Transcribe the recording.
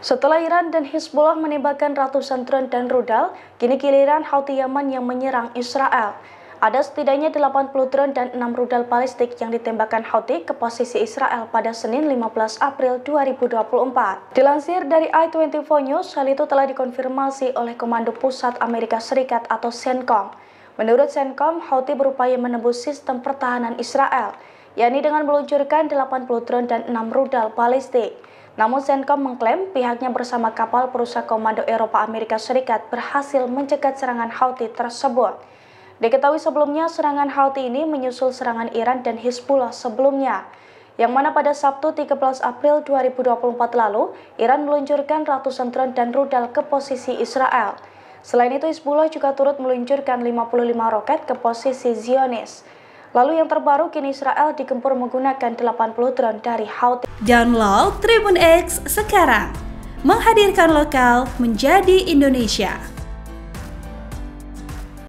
Setelah Iran dan Hizbullah menembakkan ratusan drone dan rudal, kini giliran Houthi Yaman yang menyerang Israel. Ada setidaknya 80 drone dan 6 rudal balistik yang ditembakkan Houthi ke posisi Israel pada Senin 15 April 2024. Dilansir dari i24 News, hal itu telah dikonfirmasi oleh Komando Pusat Amerika Serikat atau CENCOM. Menurut Senkom, Houthi berupaya menembus sistem pertahanan Israel yakni dengan meluncurkan 80 drone dan 6 rudal balistik. Namun Senkom mengklaim pihaknya bersama kapal perusahaan Komando Eropa Amerika Serikat berhasil mencegat serangan Houthi tersebut. Diketahui sebelumnya serangan Houthi ini menyusul serangan Iran dan Hizbullah sebelumnya. Yang mana pada Sabtu 13 April 2024 lalu, Iran meluncurkan ratusan drone dan rudal ke posisi Israel. Selain itu, Hizbullah juga turut meluncurkan 55 roket ke posisi Zionis. Lalu yang terbaru kini Israel digempur menggunakan 80 drone dari Houthi. Download Tribun X sekarang. Menghadirkan lokal menjadi Indonesia.